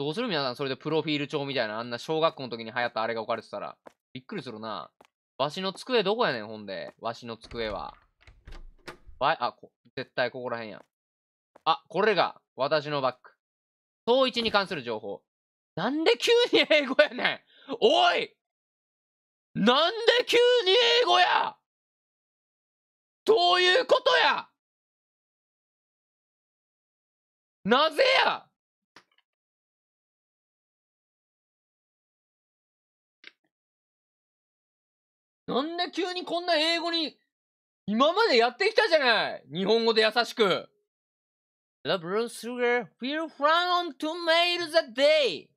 どうする皆さん、それでプロフィール帳みたいな、あんな小学校の時に流行ったあれが置かれてたら。びっくりするな。わしの机どこやねん、ほんで。わしの机は。わい、あ、こ、絶対ここらへんやん。あ、これが、私のバッグ。総一に関する情報。なんで急に英語やねんおいなんで急に英語やどういうことやなぜやなんで急にこんな英語に、今までやってきたじゃない日本語で優しく。The blue sugar will run on t o m a i l the day.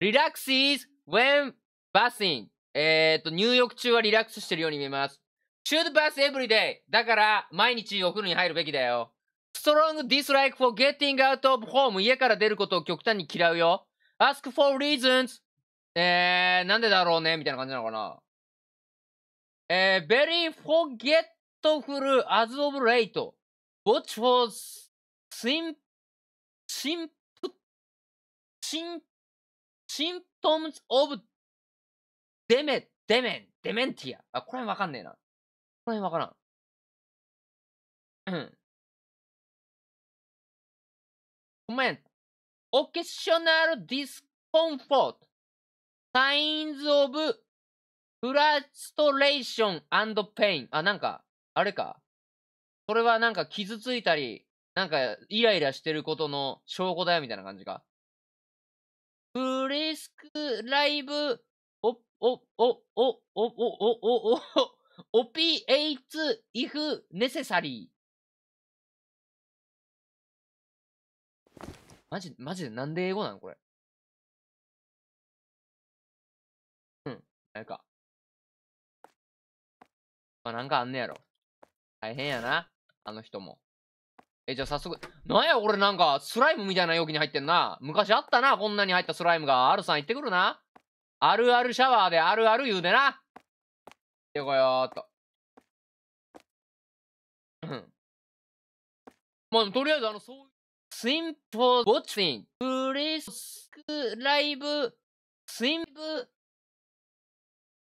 Relaxes when b a s h i n g えっと、入浴中はリラックスしてるように見えます。should bath every day. だから、毎日お風呂に入るべきだよ。strong dislike for getting out of home. 家から出ることを極端に嫌うよ。ask for reasons. えー、なんでだろうねみたいな感じなのかなえー、very forgetful as of late. Watch for sim, sim, sim, symptoms of dement, d e m e n dementia. あ、これわかんねえな。この辺わからん。うん。ごめん。occasional discomfort, signs of フラストレーションペイン。あ、なんか、あれか。これはなんか傷ついたり、なんかイライラしてることの証拠だよみたいな感じか。プレスクライブ、お、お、お、お、お、お、お、お、お、オピエイツ、イフ、ネセサリー。マジ、マジでなんで英語なのこれ。うん、あれか。まあ、なんかあんねやろ。大変やな。あの人も。え、じゃあ早速。なんや、俺なんか、スライムみたいな容器に入ってんな。昔あったな、こんなに入ったスライムが。あるさん行ってくるな。あるあるシャワーであるある言うでな。行ってこよーと。まあ、とりあえず、あの、そういう。Simple watching. ライブ、a s e s